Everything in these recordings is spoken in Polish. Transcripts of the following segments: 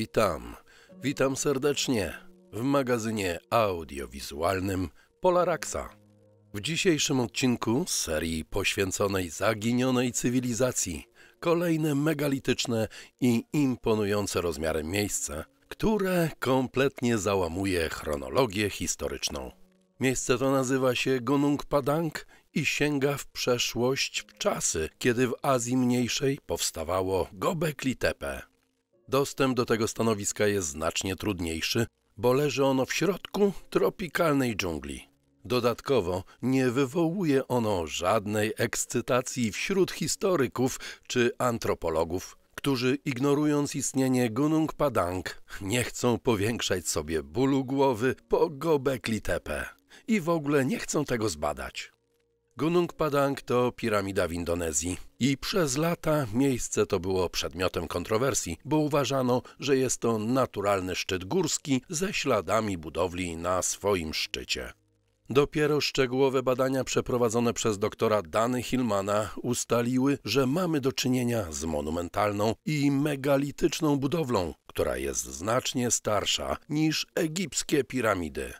Witam. Witam serdecznie w magazynie audiowizualnym Polaraxa. W dzisiejszym odcinku serii poświęconej zaginionej cywilizacji kolejne megalityczne i imponujące rozmiarem miejsce, które kompletnie załamuje chronologię historyczną. Miejsce to nazywa się Gunung Padang i sięga w przeszłość w czasy, kiedy w Azji Mniejszej powstawało Gobekli Tepe. Dostęp do tego stanowiska jest znacznie trudniejszy, bo leży ono w środku tropikalnej dżungli. Dodatkowo nie wywołuje ono żadnej ekscytacji wśród historyków czy antropologów, którzy ignorując istnienie Gunung Padang nie chcą powiększać sobie bólu głowy po Gobekli Tepe i w ogóle nie chcą tego zbadać. Gunung Padang to piramida w Indonezji. I przez lata miejsce to było przedmiotem kontrowersji, bo uważano, że jest to naturalny szczyt górski ze śladami budowli na swoim szczycie. Dopiero szczegółowe badania przeprowadzone przez doktora Dany Hillmana ustaliły, że mamy do czynienia z monumentalną i megalityczną budowlą, która jest znacznie starsza niż egipskie piramidy.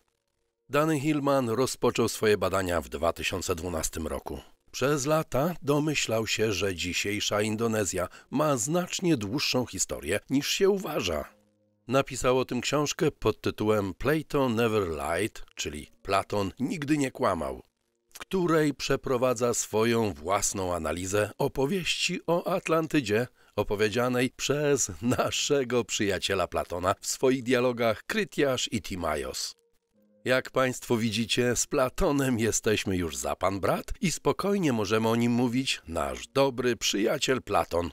Danny Hillman rozpoczął swoje badania w 2012 roku. Przez lata domyślał się, że dzisiejsza Indonezja ma znacznie dłuższą historię niż się uważa. Napisał o tym książkę pod tytułem Plato Never Lied, czyli Platon nigdy nie kłamał, w której przeprowadza swoją własną analizę opowieści o Atlantydzie, opowiedzianej przez naszego przyjaciela Platona w swoich dialogach Krytiasz i Timaios. Jak Państwo widzicie, z Platonem jesteśmy już za pan brat i spokojnie możemy o nim mówić nasz dobry przyjaciel Platon.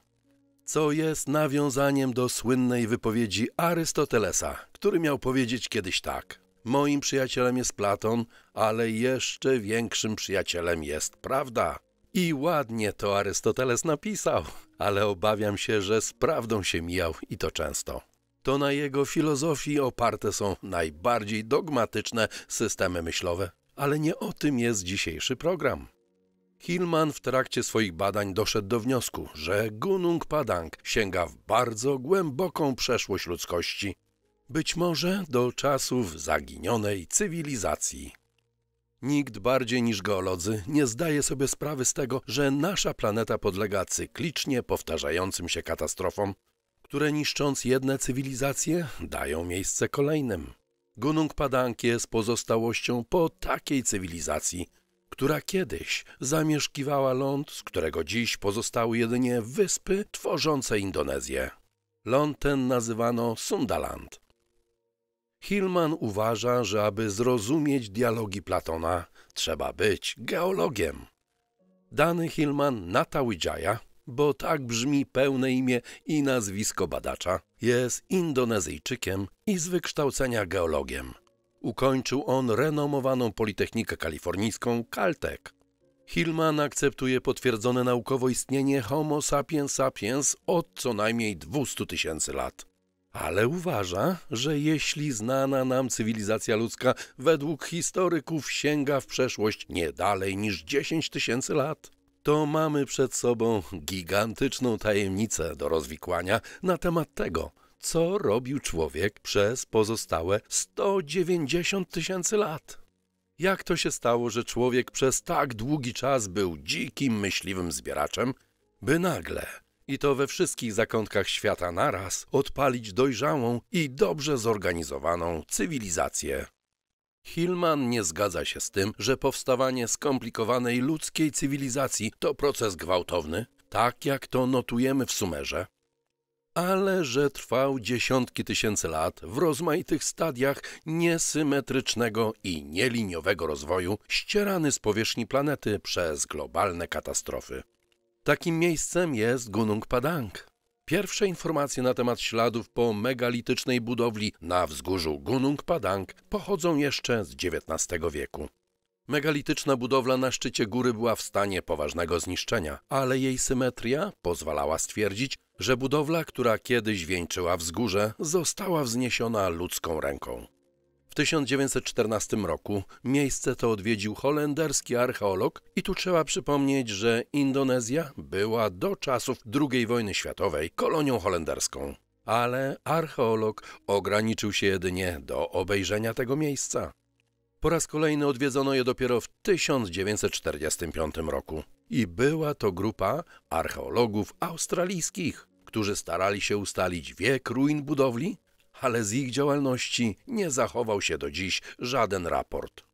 Co jest nawiązaniem do słynnej wypowiedzi Arystotelesa, który miał powiedzieć kiedyś tak. Moim przyjacielem jest Platon, ale jeszcze większym przyjacielem jest prawda. I ładnie to Arystoteles napisał, ale obawiam się, że z prawdą się mijał i to często to na jego filozofii oparte są najbardziej dogmatyczne systemy myślowe. Ale nie o tym jest dzisiejszy program. Hillman w trakcie swoich badań doszedł do wniosku, że Gunung Padang sięga w bardzo głęboką przeszłość ludzkości, być może do czasów zaginionej cywilizacji. Nikt bardziej niż geolodzy nie zdaje sobie sprawy z tego, że nasza planeta podlega cyklicznie powtarzającym się katastrofom, które niszcząc jedne cywilizacje, dają miejsce kolejnym. Gunung Padang jest pozostałością po takiej cywilizacji, która kiedyś zamieszkiwała ląd, z którego dziś pozostały jedynie wyspy tworzące Indonezję. Ląd ten nazywano Sundaland. Hillman uważa, że aby zrozumieć dialogi Platona, trzeba być geologiem. Dany Hillman Natawidżaja bo tak brzmi pełne imię i nazwisko badacza, jest Indonezyjczykiem i z wykształcenia geologiem. Ukończył on renomowaną Politechnikę Kalifornijską Caltech. Hillman akceptuje potwierdzone naukowo istnienie Homo sapiens sapiens od co najmniej 200 tysięcy lat. Ale uważa, że jeśli znana nam cywilizacja ludzka według historyków sięga w przeszłość nie dalej niż 10 tysięcy lat, to mamy przed sobą gigantyczną tajemnicę do rozwikłania na temat tego, co robił człowiek przez pozostałe 190 tysięcy lat. Jak to się stało, że człowiek przez tak długi czas był dzikim, myśliwym zbieraczem, by nagle, i to we wszystkich zakątkach świata naraz, odpalić dojrzałą i dobrze zorganizowaną cywilizację? Hillman nie zgadza się z tym, że powstawanie skomplikowanej ludzkiej cywilizacji to proces gwałtowny, tak jak to notujemy w sumerze, ale że trwał dziesiątki tysięcy lat w rozmaitych stadiach niesymetrycznego i nieliniowego rozwoju, ścierany z powierzchni planety przez globalne katastrofy. Takim miejscem jest Gunung Padang, Pierwsze informacje na temat śladów po megalitycznej budowli na wzgórzu Gunung Padang pochodzą jeszcze z XIX wieku. Megalityczna budowla na szczycie góry była w stanie poważnego zniszczenia, ale jej symetria pozwalała stwierdzić, że budowla, która kiedyś wieńczyła wzgórze, została wzniesiona ludzką ręką. 1914 roku miejsce to odwiedził holenderski archeolog i tu trzeba przypomnieć, że Indonezja była do czasów II wojny światowej kolonią holenderską. Ale archeolog ograniczył się jedynie do obejrzenia tego miejsca. Po raz kolejny odwiedzono je dopiero w 1945 roku. I była to grupa archeologów australijskich, którzy starali się ustalić wiek ruin budowli ale z ich działalności nie zachował się do dziś żaden raport.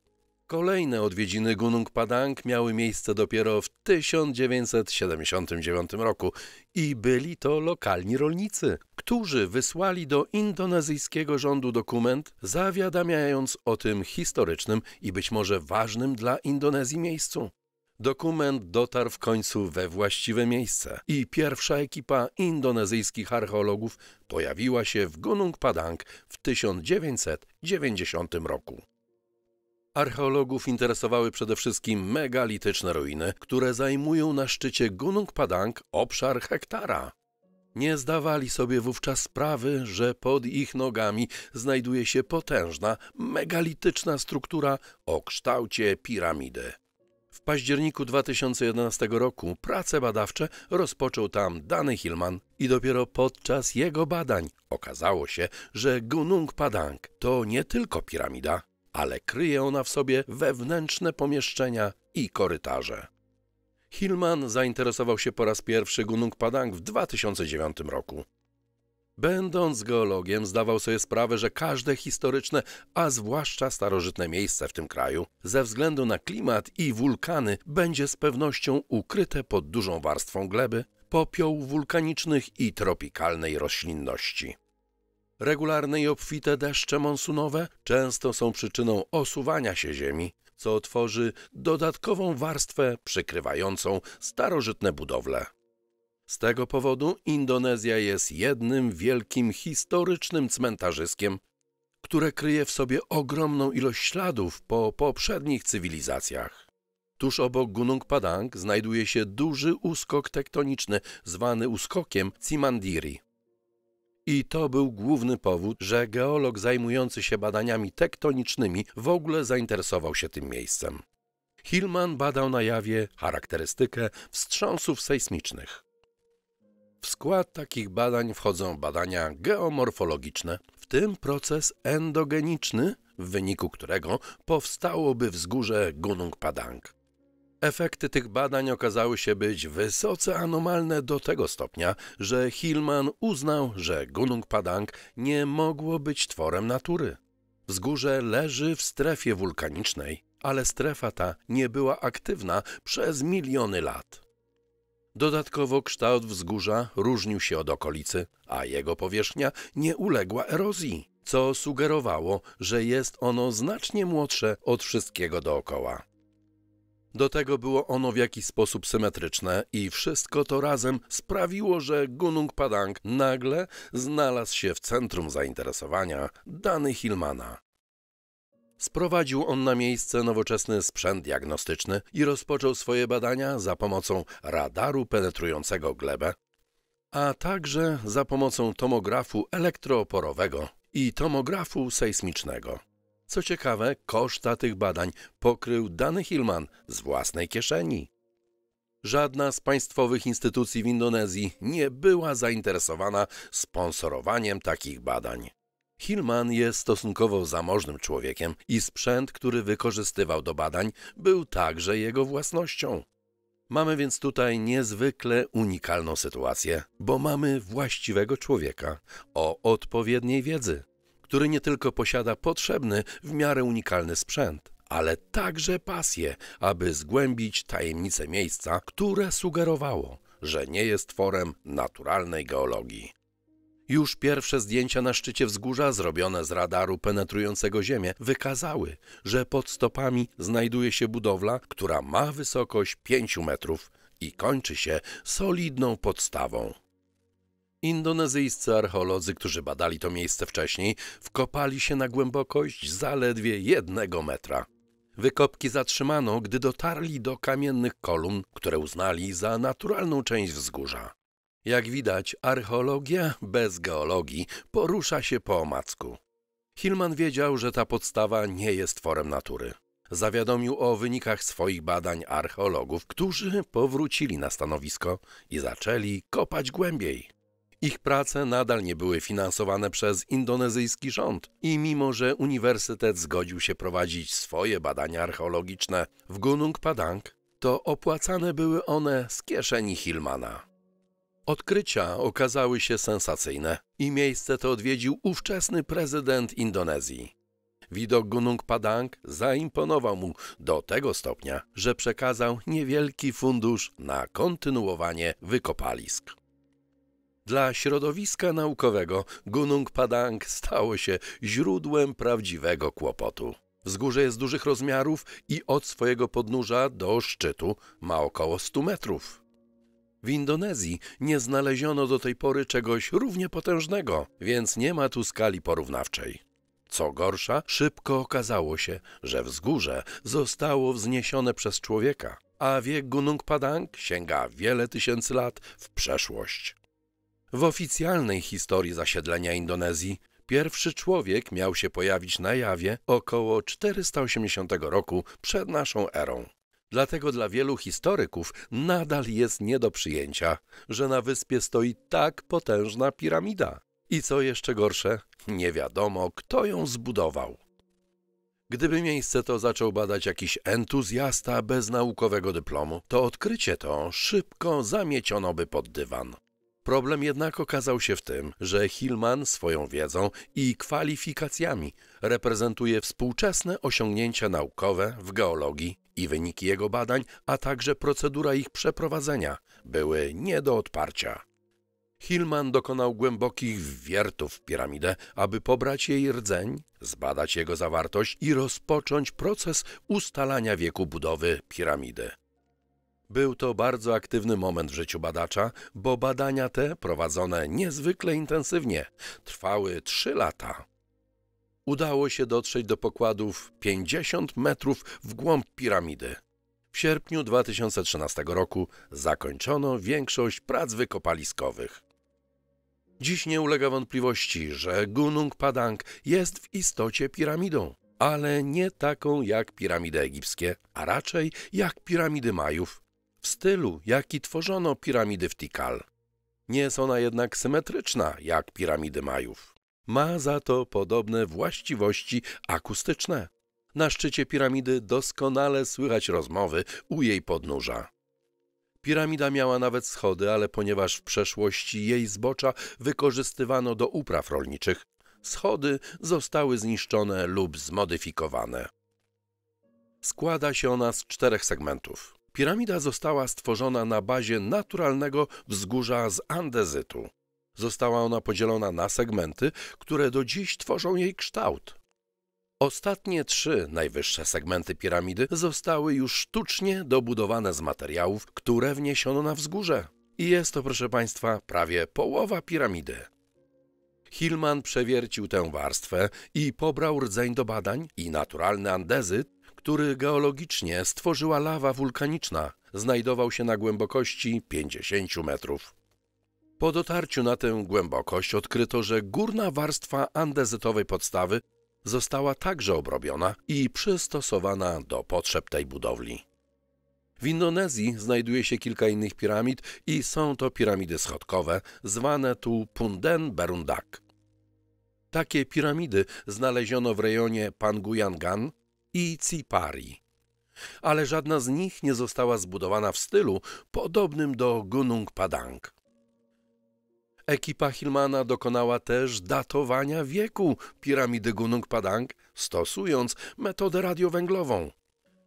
Kolejne odwiedziny Gunung Padang miały miejsce dopiero w 1979 roku i byli to lokalni rolnicy, którzy wysłali do indonezyjskiego rządu dokument zawiadamiając o tym historycznym i być może ważnym dla Indonezji miejscu. Dokument dotarł w końcu we właściwe miejsce i pierwsza ekipa indonezyjskich archeologów pojawiła się w Gunung Padang w 1990 roku. Archeologów interesowały przede wszystkim megalityczne ruiny, które zajmują na szczycie Gunung Padang obszar hektara. Nie zdawali sobie wówczas sprawy, że pod ich nogami znajduje się potężna, megalityczna struktura o kształcie piramidy październiku 2011 roku prace badawcze rozpoczął tam Danny Hillman i dopiero podczas jego badań okazało się, że Gunung Padang to nie tylko piramida, ale kryje ona w sobie wewnętrzne pomieszczenia i korytarze. Hillman zainteresował się po raz pierwszy Gunung Padang w 2009 roku. Będąc geologiem, zdawał sobie sprawę, że każde historyczne, a zwłaszcza starożytne miejsce w tym kraju, ze względu na klimat i wulkany, będzie z pewnością ukryte pod dużą warstwą gleby, popioł wulkanicznych i tropikalnej roślinności. Regularne i obfite deszcze monsunowe często są przyczyną osuwania się ziemi, co tworzy dodatkową warstwę przykrywającą starożytne budowle. Z tego powodu Indonezja jest jednym wielkim historycznym cmentarzyskiem, które kryje w sobie ogromną ilość śladów po poprzednich cywilizacjach. Tuż obok Gunung Padang znajduje się duży uskok tektoniczny zwany uskokiem Cimandiri. I to był główny powód, że geolog zajmujący się badaniami tektonicznymi w ogóle zainteresował się tym miejscem. Hillman badał na jawie charakterystykę wstrząsów sejsmicznych. W skład takich badań wchodzą badania geomorfologiczne, w tym proces endogeniczny, w wyniku którego powstałoby wzgórze Gunung Padang. Efekty tych badań okazały się być wysoce anomalne do tego stopnia, że Hillman uznał, że Gunung Padang nie mogło być tworem natury. Wzgórze leży w strefie wulkanicznej, ale strefa ta nie była aktywna przez miliony lat. Dodatkowo kształt wzgórza różnił się od okolicy, a jego powierzchnia nie uległa erozji, co sugerowało, że jest ono znacznie młodsze od wszystkiego dookoła. Do tego było ono w jakiś sposób symetryczne i wszystko to razem sprawiło, że Gunung Padang nagle znalazł się w centrum zainteresowania Dany Hillmana. Sprowadził on na miejsce nowoczesny sprzęt diagnostyczny i rozpoczął swoje badania za pomocą radaru penetrującego glebę, a także za pomocą tomografu elektroporowego i tomografu sejsmicznego. Co ciekawe, koszta tych badań pokrył dany Hillman z własnej kieszeni. Żadna z państwowych instytucji w Indonezji nie była zainteresowana sponsorowaniem takich badań. Hillman jest stosunkowo zamożnym człowiekiem i sprzęt, który wykorzystywał do badań, był także jego własnością. Mamy więc tutaj niezwykle unikalną sytuację, bo mamy właściwego człowieka o odpowiedniej wiedzy, który nie tylko posiada potrzebny, w miarę unikalny sprzęt, ale także pasję, aby zgłębić tajemnice miejsca, które sugerowało, że nie jest tworem naturalnej geologii. Już pierwsze zdjęcia na szczycie wzgórza, zrobione z radaru penetrującego ziemię, wykazały, że pod stopami znajduje się budowla, która ma wysokość 5 metrów i kończy się solidną podstawą. Indonezyjscy archeolodzy, którzy badali to miejsce wcześniej, wkopali się na głębokość zaledwie jednego metra. Wykopki zatrzymano, gdy dotarli do kamiennych kolumn, które uznali za naturalną część wzgórza. Jak widać, archeologia bez geologii porusza się po omacku. Hillman wiedział, że ta podstawa nie jest tworem natury. Zawiadomił o wynikach swoich badań archeologów, którzy powrócili na stanowisko i zaczęli kopać głębiej. Ich prace nadal nie były finansowane przez indonezyjski rząd i mimo, że uniwersytet zgodził się prowadzić swoje badania archeologiczne w Gunung Padang, to opłacane były one z kieszeni Hillmana. Odkrycia okazały się sensacyjne i miejsce to odwiedził ówczesny prezydent Indonezji. Widok Gunung Padang zaimponował mu do tego stopnia, że przekazał niewielki fundusz na kontynuowanie wykopalisk. Dla środowiska naukowego Gunung Padang stało się źródłem prawdziwego kłopotu. Wzgórze jest dużych rozmiarów i od swojego podnóża do szczytu ma około 100 metrów. W Indonezji nie znaleziono do tej pory czegoś równie potężnego, więc nie ma tu skali porównawczej. Co gorsza, szybko okazało się, że wzgórze zostało wzniesione przez człowieka, a wiek Gunung Padang sięga wiele tysięcy lat w przeszłość. W oficjalnej historii zasiedlenia Indonezji pierwszy człowiek miał się pojawić na jawie około 480 roku przed naszą erą. Dlatego dla wielu historyków nadal jest nie do przyjęcia, że na wyspie stoi tak potężna piramida. I co jeszcze gorsze, nie wiadomo, kto ją zbudował. Gdyby miejsce to zaczął badać jakiś entuzjasta bez naukowego dyplomu, to odkrycie to szybko zamieciono by pod dywan. Problem jednak okazał się w tym, że Hillman swoją wiedzą i kwalifikacjami reprezentuje współczesne osiągnięcia naukowe w geologii i wyniki jego badań, a także procedura ich przeprowadzenia były nie do odparcia. Hillman dokonał głębokich wiertów w piramidę, aby pobrać jej rdzeń, zbadać jego zawartość i rozpocząć proces ustalania wieku budowy piramidy. Był to bardzo aktywny moment w życiu badacza, bo badania te, prowadzone niezwykle intensywnie, trwały trzy lata udało się dotrzeć do pokładów 50 metrów w głąb piramidy. W sierpniu 2013 roku zakończono większość prac wykopaliskowych. Dziś nie ulega wątpliwości, że Gunung Padang jest w istocie piramidą, ale nie taką jak piramidy egipskie, a raczej jak piramidy Majów, w stylu jaki tworzono piramidy w Tikal. Nie jest ona jednak symetryczna jak piramidy Majów. Ma za to podobne właściwości akustyczne. Na szczycie piramidy doskonale słychać rozmowy u jej podnóża. Piramida miała nawet schody, ale ponieważ w przeszłości jej zbocza wykorzystywano do upraw rolniczych, schody zostały zniszczone lub zmodyfikowane. Składa się ona z czterech segmentów. Piramida została stworzona na bazie naturalnego wzgórza z andezytu. Została ona podzielona na segmenty, które do dziś tworzą jej kształt. Ostatnie trzy najwyższe segmenty piramidy zostały już sztucznie dobudowane z materiałów, które wniesiono na wzgórze. I jest to, proszę Państwa, prawie połowa piramidy. Hillman przewiercił tę warstwę i pobrał rdzeń do badań i naturalny andezyt, który geologicznie stworzyła lawa wulkaniczna, znajdował się na głębokości 50 metrów. Po dotarciu na tę głębokość odkryto, że górna warstwa andezytowej podstawy została także obrobiona i przystosowana do potrzeb tej budowli. W Indonezji znajduje się kilka innych piramid i są to piramidy schodkowe, zwane tu Punden Berundak. Takie piramidy znaleziono w rejonie Panguyangan i Cipari, ale żadna z nich nie została zbudowana w stylu podobnym do Gunung Padang. Ekipa Hillmana dokonała też datowania wieku piramidy Gunung Padang, stosując metodę radiowęglową,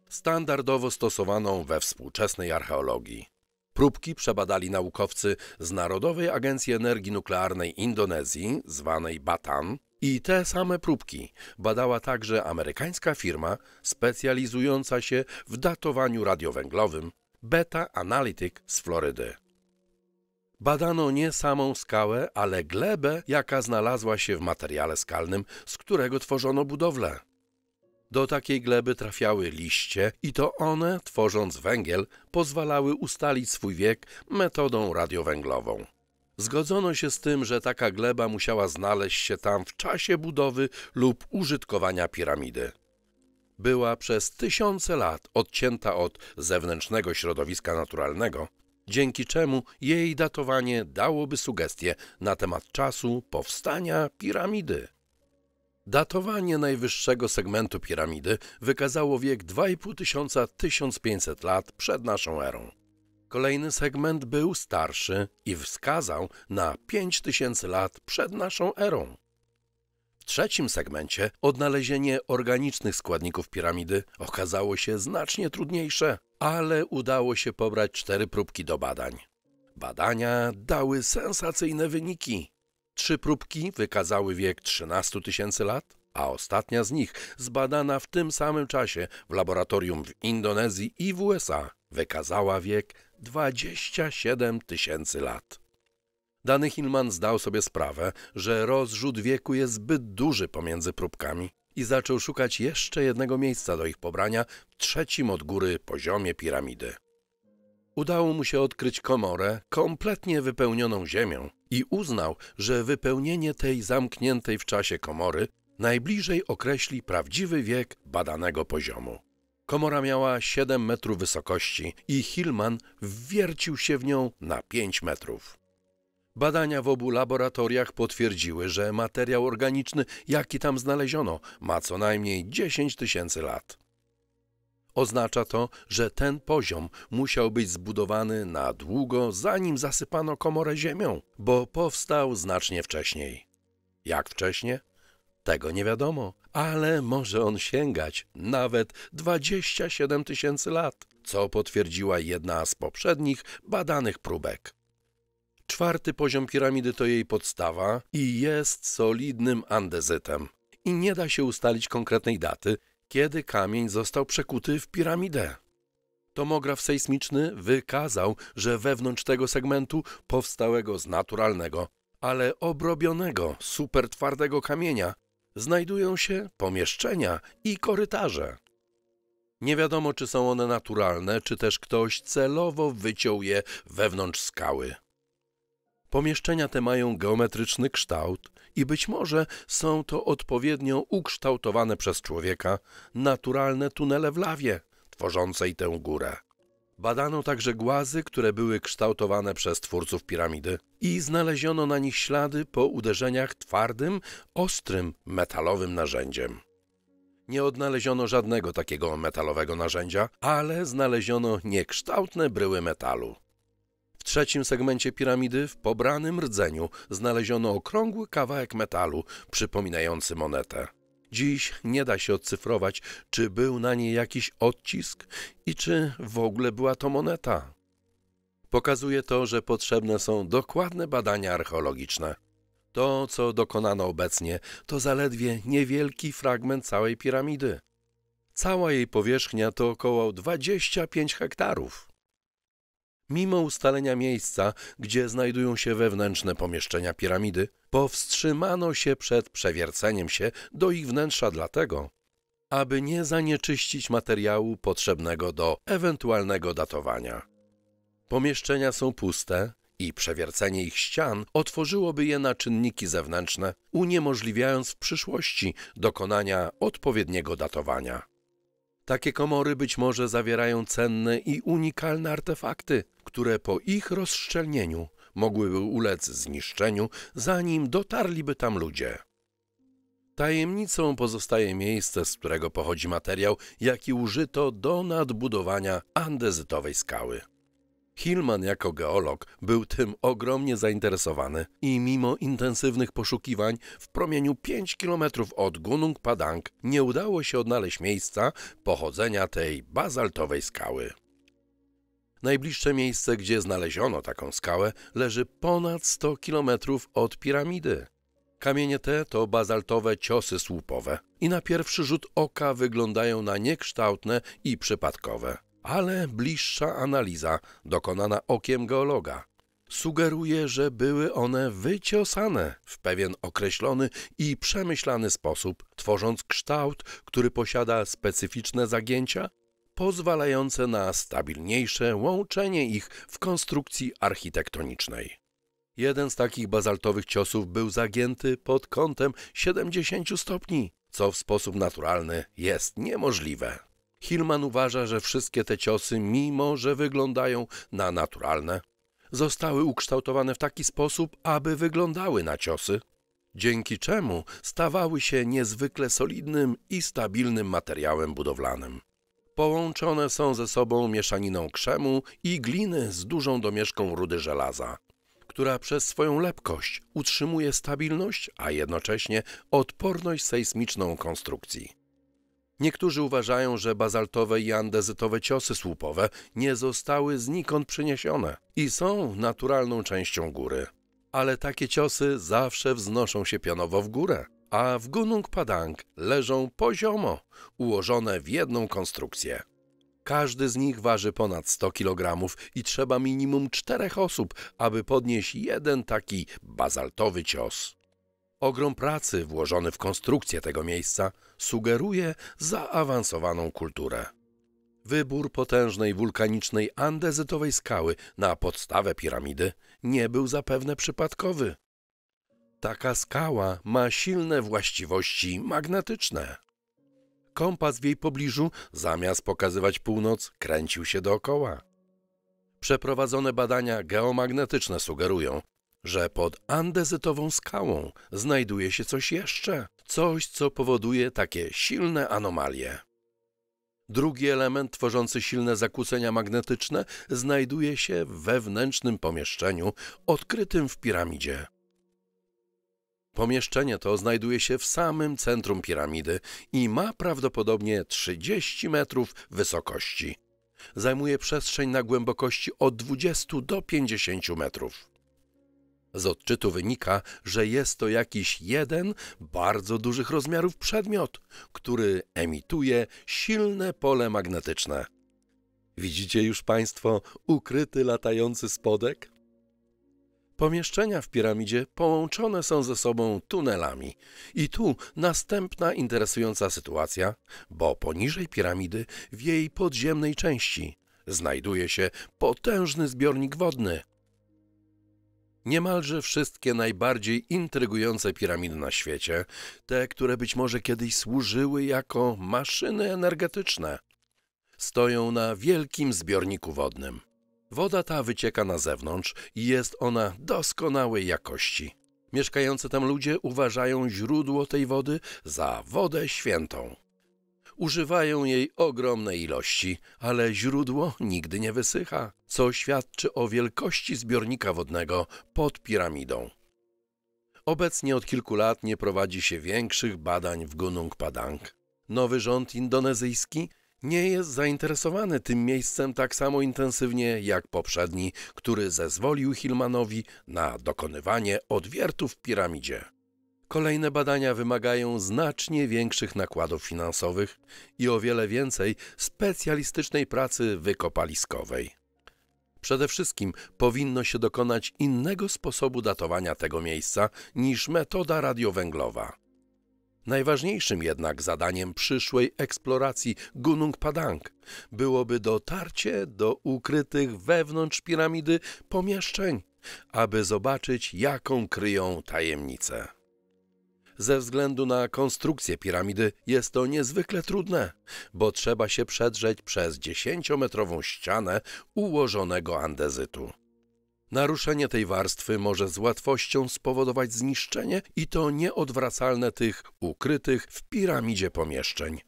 standardowo stosowaną we współczesnej archeologii. Próbki przebadali naukowcy z Narodowej Agencji Energii Nuklearnej Indonezji, zwanej BATAN, i te same próbki badała także amerykańska firma specjalizująca się w datowaniu radiowęglowym Beta Analytic z Florydy. Badano nie samą skałę, ale glebę, jaka znalazła się w materiale skalnym, z którego tworzono budowlę. Do takiej gleby trafiały liście i to one, tworząc węgiel, pozwalały ustalić swój wiek metodą radiowęglową. Zgodzono się z tym, że taka gleba musiała znaleźć się tam w czasie budowy lub użytkowania piramidy. Była przez tysiące lat odcięta od zewnętrznego środowiska naturalnego, dzięki czemu jej datowanie dałoby sugestie na temat czasu powstania piramidy. Datowanie najwyższego segmentu piramidy wykazało wiek 2500-1500 lat przed naszą erą. Kolejny segment był starszy i wskazał na 5000 lat przed naszą erą trzecim segmencie odnalezienie organicznych składników piramidy okazało się znacznie trudniejsze, ale udało się pobrać cztery próbki do badań. Badania dały sensacyjne wyniki. Trzy próbki wykazały wiek 13 tysięcy lat, a ostatnia z nich, zbadana w tym samym czasie w laboratorium w Indonezji i w USA, wykazała wiek 27 tysięcy lat. Dany Hillman zdał sobie sprawę, że rozrzut wieku jest zbyt duży pomiędzy próbkami i zaczął szukać jeszcze jednego miejsca do ich pobrania w trzecim od góry poziomie piramidy. Udało mu się odkryć komorę kompletnie wypełnioną ziemią i uznał, że wypełnienie tej zamkniętej w czasie komory najbliżej określi prawdziwy wiek badanego poziomu. Komora miała 7 metrów wysokości i Hillman wwiercił się w nią na 5 metrów. Badania w obu laboratoriach potwierdziły, że materiał organiczny, jaki tam znaleziono, ma co najmniej 10 tysięcy lat. Oznacza to, że ten poziom musiał być zbudowany na długo, zanim zasypano komorę ziemią, bo powstał znacznie wcześniej. Jak wcześnie? Tego nie wiadomo, ale może on sięgać nawet 27 tysięcy lat, co potwierdziła jedna z poprzednich badanych próbek. Czwarty poziom piramidy to jej podstawa i jest solidnym andezytem. I nie da się ustalić konkretnej daty, kiedy kamień został przekuty w piramidę. Tomograf sejsmiczny wykazał, że wewnątrz tego segmentu powstałego z naturalnego, ale obrobionego, supertwardego kamienia znajdują się pomieszczenia i korytarze. Nie wiadomo, czy są one naturalne, czy też ktoś celowo wyciął je wewnątrz skały. Pomieszczenia te mają geometryczny kształt i być może są to odpowiednio ukształtowane przez człowieka naturalne tunele w lawie tworzącej tę górę. Badano także głazy, które były kształtowane przez twórców piramidy i znaleziono na nich ślady po uderzeniach twardym, ostrym metalowym narzędziem. Nie odnaleziono żadnego takiego metalowego narzędzia, ale znaleziono niekształtne bryły metalu. W trzecim segmencie piramidy w pobranym rdzeniu znaleziono okrągły kawałek metalu przypominający monetę. Dziś nie da się odcyfrować, czy był na niej jakiś odcisk i czy w ogóle była to moneta. Pokazuje to, że potrzebne są dokładne badania archeologiczne. To, co dokonano obecnie, to zaledwie niewielki fragment całej piramidy. Cała jej powierzchnia to około 25 hektarów. Mimo ustalenia miejsca, gdzie znajdują się wewnętrzne pomieszczenia piramidy, powstrzymano się przed przewierceniem się do ich wnętrza dlatego, aby nie zanieczyścić materiału potrzebnego do ewentualnego datowania. Pomieszczenia są puste i przewiercenie ich ścian otworzyłoby je na czynniki zewnętrzne, uniemożliwiając w przyszłości dokonania odpowiedniego datowania. Takie komory być może zawierają cenne i unikalne artefakty, które po ich rozszczelnieniu mogłyby ulec zniszczeniu, zanim dotarliby tam ludzie. Tajemnicą pozostaje miejsce, z którego pochodzi materiał, jaki użyto do nadbudowania andezytowej skały. Hillman jako geolog był tym ogromnie zainteresowany i mimo intensywnych poszukiwań w promieniu 5 km od Gunung Padang nie udało się odnaleźć miejsca pochodzenia tej bazaltowej skały. Najbliższe miejsce, gdzie znaleziono taką skałę, leży ponad 100 km od piramidy. Kamienie te to bazaltowe ciosy słupowe i na pierwszy rzut oka wyglądają na niekształtne i przypadkowe ale bliższa analiza dokonana okiem geologa sugeruje, że były one wyciosane w pewien określony i przemyślany sposób, tworząc kształt, który posiada specyficzne zagięcia, pozwalające na stabilniejsze łączenie ich w konstrukcji architektonicznej. Jeden z takich bazaltowych ciosów był zagięty pod kątem 70 stopni, co w sposób naturalny jest niemożliwe. Hillman uważa, że wszystkie te ciosy, mimo że wyglądają na naturalne, zostały ukształtowane w taki sposób, aby wyglądały na ciosy, dzięki czemu stawały się niezwykle solidnym i stabilnym materiałem budowlanym. Połączone są ze sobą mieszaniną krzemu i gliny z dużą domieszką rudy żelaza, która przez swoją lepkość utrzymuje stabilność, a jednocześnie odporność sejsmiczną konstrukcji. Niektórzy uważają, że bazaltowe i andezytowe ciosy słupowe nie zostały znikąd przyniesione i są naturalną częścią góry. Ale takie ciosy zawsze wznoszą się pionowo w górę, a w Gunung Padang leżą poziomo, ułożone w jedną konstrukcję. Każdy z nich waży ponad 100 kg i trzeba minimum czterech osób, aby podnieść jeden taki bazaltowy cios. Ogrom pracy włożony w konstrukcję tego miejsca sugeruje zaawansowaną kulturę. Wybór potężnej wulkanicznej andezytowej skały na podstawę piramidy nie był zapewne przypadkowy. Taka skała ma silne właściwości magnetyczne. Kompas w jej pobliżu, zamiast pokazywać północ, kręcił się dookoła. Przeprowadzone badania geomagnetyczne sugerują, że pod andezytową skałą znajduje się coś jeszcze, coś, co powoduje takie silne anomalie. Drugi element tworzący silne zakłócenia magnetyczne znajduje się w wewnętrznym pomieszczeniu odkrytym w piramidzie. Pomieszczenie to znajduje się w samym centrum piramidy i ma prawdopodobnie 30 metrów wysokości. Zajmuje przestrzeń na głębokości od 20 do 50 metrów. Z odczytu wynika, że jest to jakiś jeden bardzo dużych rozmiarów przedmiot, który emituje silne pole magnetyczne. Widzicie już Państwo ukryty latający spodek? Pomieszczenia w piramidzie połączone są ze sobą tunelami. I tu następna interesująca sytuacja, bo poniżej piramidy, w jej podziemnej części, znajduje się potężny zbiornik wodny – Niemalże wszystkie najbardziej intrygujące piramidy na świecie, te, które być może kiedyś służyły jako maszyny energetyczne, stoją na wielkim zbiorniku wodnym. Woda ta wycieka na zewnątrz i jest ona doskonałej jakości. Mieszkający tam ludzie uważają źródło tej wody za wodę świętą. Używają jej ogromnej ilości, ale źródło nigdy nie wysycha, co świadczy o wielkości zbiornika wodnego pod piramidą. Obecnie od kilku lat nie prowadzi się większych badań w Gunung Padang. Nowy rząd indonezyjski nie jest zainteresowany tym miejscem tak samo intensywnie jak poprzedni, który zezwolił Hillmanowi na dokonywanie odwiertów w piramidzie. Kolejne badania wymagają znacznie większych nakładów finansowych i o wiele więcej specjalistycznej pracy wykopaliskowej. Przede wszystkim powinno się dokonać innego sposobu datowania tego miejsca niż metoda radiowęglowa. Najważniejszym jednak zadaniem przyszłej eksploracji Gunung Padang byłoby dotarcie do ukrytych wewnątrz piramidy pomieszczeń, aby zobaczyć jaką kryją tajemnicę. Ze względu na konstrukcję piramidy jest to niezwykle trudne, bo trzeba się przedrzeć przez dziesięciometrową ścianę ułożonego andezytu. Naruszenie tej warstwy może z łatwością spowodować zniszczenie i to nieodwracalne tych ukrytych w piramidzie pomieszczeń.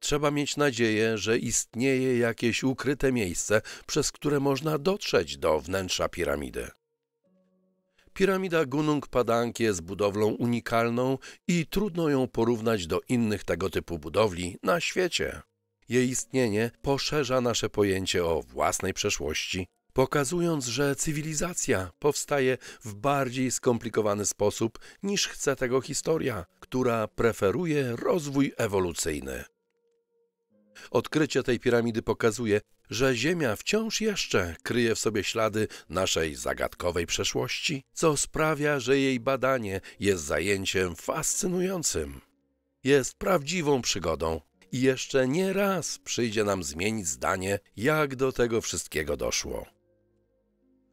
Trzeba mieć nadzieję, że istnieje jakieś ukryte miejsce, przez które można dotrzeć do wnętrza piramidy. Piramida Gunung Padang jest budowlą unikalną i trudno ją porównać do innych tego typu budowli na świecie. Jej istnienie poszerza nasze pojęcie o własnej przeszłości, pokazując, że cywilizacja powstaje w bardziej skomplikowany sposób niż chce tego historia, która preferuje rozwój ewolucyjny. Odkrycie tej piramidy pokazuje, że Ziemia wciąż jeszcze kryje w sobie ślady naszej zagadkowej przeszłości, co sprawia, że jej badanie jest zajęciem fascynującym. Jest prawdziwą przygodą i jeszcze nie raz przyjdzie nam zmienić zdanie, jak do tego wszystkiego doszło.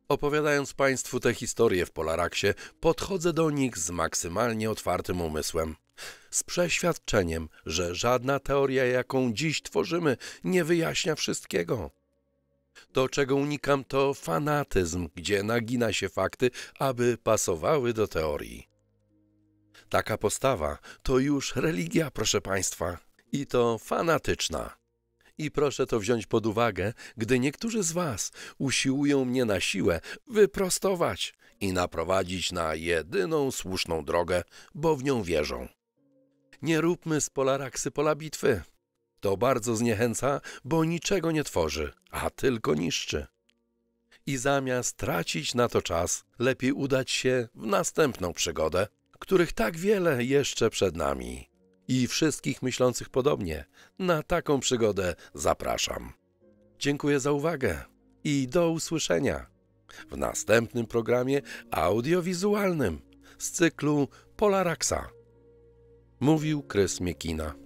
Opowiadając Państwu te historie w Polaraksie, podchodzę do nich z maksymalnie otwartym umysłem z przeświadczeniem, że żadna teoria, jaką dziś tworzymy, nie wyjaśnia wszystkiego. To, czego unikam, to fanatyzm, gdzie nagina się fakty, aby pasowały do teorii. Taka postawa to już religia, proszę Państwa, i to fanatyczna. I proszę to wziąć pod uwagę, gdy niektórzy z Was usiłują mnie na siłę wyprostować i naprowadzić na jedyną słuszną drogę, bo w nią wierzą. Nie róbmy z pola raksy pola bitwy. To bardzo zniechęca, bo niczego nie tworzy, a tylko niszczy. I zamiast tracić na to czas, lepiej udać się w następną przygodę, których tak wiele jeszcze przed nami. I wszystkich myślących podobnie, na taką przygodę zapraszam. Dziękuję za uwagę i do usłyszenia w następnym programie audiowizualnym z cyklu Polaraxa. Mówił Kres Miekina.